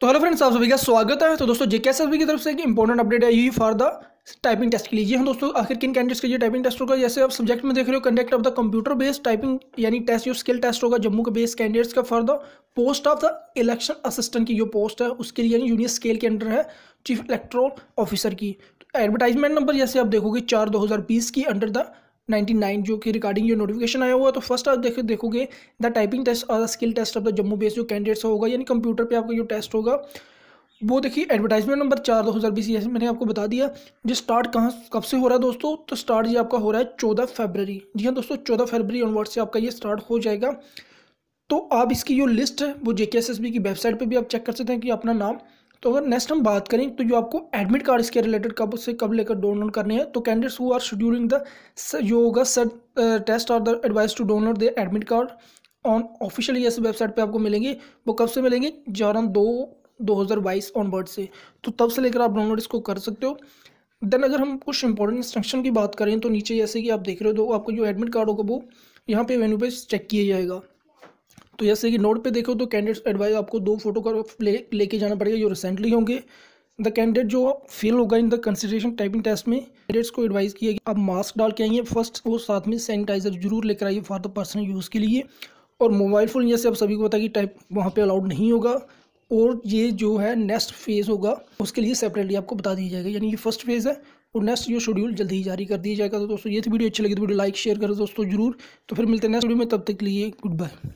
तो hello friends आप सभी का स्वागत है तो दोस्तों जेके सभी की तरफ से एक इंपॉर्टेंट अपडेट आई हुई फॉर द टाइपिंग टेस्ट के लिए हम हाँ दोस्तों आखिर किन कैंडिडेट्स के लिए टाइपिंग टेस्ट होगा जैसे आप सब्जेक्ट में देख रहे हो conduct of the computer based typing यानी टेस्ट जो स्किल टेस्ट होगा जम्मू के बेस्ड कैंडिडेट्स का for the post of the election assistant की जो पोस्ट है उसके लिए यानी यूनियन स्केल के अंडर है चीफ इलेक्ट्रोल ऑफिसर की एडवर्टाइजमेंट नंबर जैसे आप देखोगे चार दो हज़ार बीस की अंडर द 99 जो कि रिगार्डिंग जो नोटिफिकेशन आया हुआ है तो फर्स्ट आप देखो देखोगे द टाइपिंग टेस्ट और skill test of the Jammu based जो कैंडिडेट्स होगा यानी कंप्यूटर पे आपका जो टेस्ट होगा वो देखिए एडवर्टाइजमेंट नंबर चार दो हज़ार बीस जैसे मैंने आपको बता दिया जो स्टार्ट कहाँ कब से हो रहा है दोस्तों तो स्टार्ट ये आपका हो रहा है चौदह फरवरी जी हाँ दोस्तों चौदह फरवरी ऑनवर्ड से आपका ये स्टार्ट हो जाएगा तो आप इसकी जो लिस्ट है वो जे की वेबसाइट पर भी आप चेक कर सकते हैं कि अपना नाम तो अगर नेक्स्ट हम बात करें तो जो आपको एडमिट कार्ड इसके रिलेटेड कब से कब लेकर डाउनलोड करने हैं तो candidates who are scheduling the जो होगा test are the advice to download the admit card on official जैसे वेबसाइट पे आपको मिलेंगे वो कब से मिलेंगे जॉरन दो दो हज़ार बाईस ऑनवर्ड से तो तब से लेकर आप डाउनलोड इसको कर सकते हो देन अगर हम कुछ इंपॉर्टेंट इंस्ट्रक्शन की बात करें तो नीचे जैसे कि आप देख रहे हो तो आपको जो एडमिट कार्ड होगा वो यहाँ पे वेन्यू पे चेक किया जाएगा तो जैसे कि नोट पे देखो तो कैंडिडेट्स एडवाइज आपको दो फोटो का लेके ले जाना पड़ेगा जो रिसेंटली होंगे द कैंडिडेट जो फेल होगा in the consideration typing test में कैंडिडेट्स को एडवाइज किया कि आप मास्क डाल के आइए फर्स्ट और साथ में सैनिटाइजर जरूर लेकर आइए फॉर द पर्सनल यूज़ के लिए और मोबाइल फ़ोन जैसे आप सभी को पता कि टाइप वहाँ पर अलाउड नहीं होगा और ये जो है नेक्स्ट फेज़ होगा उसके लिए सेपरेटली आपको बता दिया जाएगा यानी ये फर्स्ट फेज़ है और नेक्स्ट जो शेड्यूल जल्दी ही जारी कर दिया जाएगा तो दोस्तों ये थी वीडियो अच्छी लगी तो वीडियो लाइक शेयर करो दोस्तों जरूर तो फिर मिलते हैं नेक्स्ट वीडियो में तब तक के लिए गुड बाय